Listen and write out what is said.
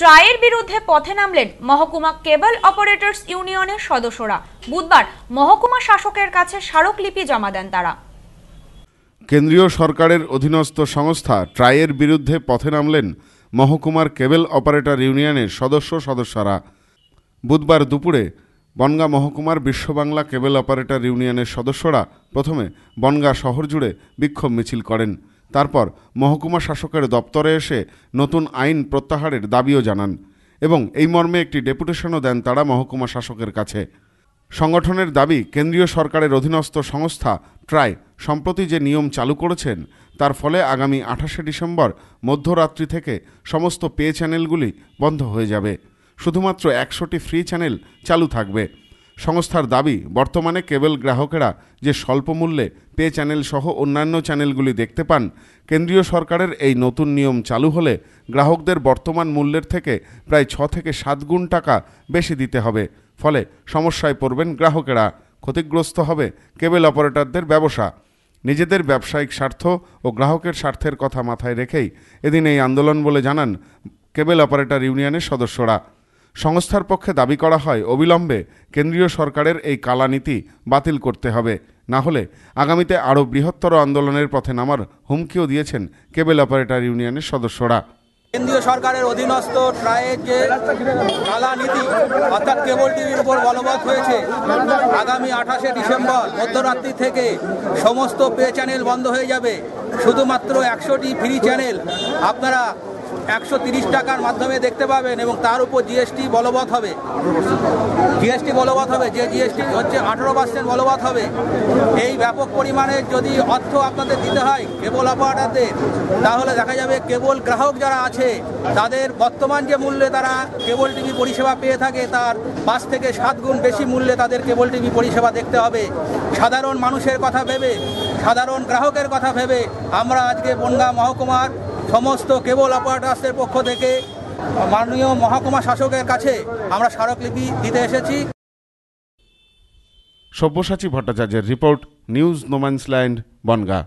ট্রায়ের বিরুদ্ধে পথে নামলেন মহকুমা কেবল অপারেটর্স ইউনিয়নের সদস্যরা বুধবার মহকুমা শাসকের কাছে স্মারকলিপি জমা দেন তারা কেন্দ্রীয় সরকারের অধীনস্থ সংস্থা ট্রায়ের বিরুদ্ধে পথে নামলেন মহকুমার কেবল অপারেটর ইউনিয়নের সদস্য সদস্যরা বুধবার দুপুরে বনগাঁ মহকুমার বিশ্ববাংলা কেবল অপারেটর ইউনিয়নের সদস্যরা প্রথমে বনগাঁ শহর জুড়ে বিক্ষোভ মিছিল করেন তারপর মহকুমা শাসকের দপ্তরে এসে নতুন আইন প্রত্যাহারের দাবিও জানান এবং এই মর্মে একটি ডেপুটেশনও দেন তারা মহকুমা শাসকের কাছে সংগঠনের দাবি কেন্দ্রীয় সরকারের অধীনস্থ সংস্থা ট্রাই সম্প্রতি যে নিয়ম চালু করেছেন তার ফলে আগামী আঠাশে ডিসেম্বর মধ্যরাত্রি থেকে সমস্ত পে চ্যানেলগুলি বন্ধ হয়ে যাবে শুধুমাত্র একশোটি ফ্রি চ্যানেল চালু থাকবে সংস্থার দাবি বর্তমানে কেবল গ্রাহকেরা যে স্বল্প মূল্যে পে চ্যানেল সহ অন্যান্য চ্যানেলগুলি দেখতে পান কেন্দ্রীয় সরকারের এই নতুন নিয়ম চালু হলে গ্রাহকদের বর্তমান মূল্যের থেকে প্রায় ছ থেকে সাত গুণ টাকা বেশি দিতে হবে ফলে সমস্যায় পড়বেন গ্রাহকেরা ক্ষতিগ্রস্ত হবে কেবল অপারেটরদের ব্যবসা নিজেদের ব্যবসায়িক স্বার্থ ও গ্রাহকের স্বার্থের কথা মাথায় রেখেই এদিন এই আন্দোলন বলে জানান কেবল অপারেটর ইউনিয়নের সদস্যরা সংস্থার পক্ষে দাবি করা হয় অবিলম্বে কেন্দ্রীয় সরকারের এই কালানীতি বাতিল করতে হবে না হলে আগামীতে আরও বৃহত্তর আন্দোলনের পথে নামার হুমকিও দিয়েছেন কেবল অপারেটর ইউনিয়নের সদস্যরা কেন্দ্রীয় সরকারের অধীনস্থ ট্রায়ের যে কালা নীতি অর্থাৎ কেবল টিভির উপর বলবৎ হয়েছে আগামী আঠাশে ডিসেম্বর মধ্যরাত্রি থেকে সমস্ত পে চ্যানেল বন্ধ হয়ে যাবে শুধুমাত্র একশোটি ফ্রি চ্যানেল আপনারা একশো টাকার মাধ্যমে দেখতে পাবেন এবং তার উপর জিএসটি বলবৎ হবে জিএসটি বলবৎ হবে যে জিএসটি হচ্ছে আঠারো পার্সেন্ট বলবৎ হবে এই ব্যাপক পরিমাণে যদি অর্থ আপনাদের দিতে হয় কেবল অপারেটারদের তাহলে দেখা যাবে কেবল গ্রাহক যারা আছে তাদের বর্তমান যে মূল্যে তারা কেবল টিভি পরিষেবা পেয়ে থাকে তার পাঁচ থেকে সাত গুণ বেশি মূল্যে তাদের কেবল টিভি পরিষেবা দেখতে হবে সাধারণ মানুষের কথা ভেবে সাধারণ গ্রাহকের কথা ভেবে আমরা আজকে বনগাঁ মহকুমার সমস্ত কেবল অপারেটার্সের পক্ষ থেকে মাননীয় মহকুমা শাসকের কাছে আমরা স্মারকলিপি দিতে এসেছি সব্যসাচী ভট্টাচার্যের রিপোর্ট নিউজ নোম্যান্সল্যান্ড বনগা